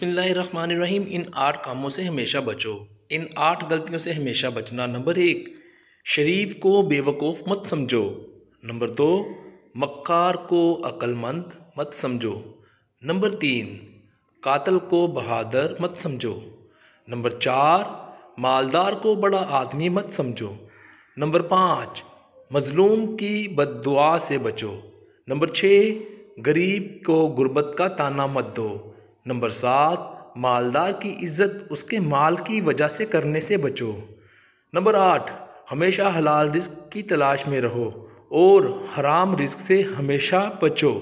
बसमीम इन आठ कामों से हमेशा बचो इन आठ गलतियों से हमेशा बचना नंबर एक शरीफ को बेवकूफ़ मत समझो नंबर दो मक्कार को अक्लमंद मत समझो नंबर तीन कातल को बहादुर मत समझो नंबर चार मालदार को बड़ा आदमी मत समझो नंबर पाँच मज़लूम की बददुआ से बचो नंबर छः गरीब को गुर्बत का ताना मत दो नंबर सात मालदार की इज्जत उसके माल की वजह से करने से बचो नंबर आठ हमेशा हलाल रिस्क की तलाश में रहो और हराम रिस्क से हमेशा बचो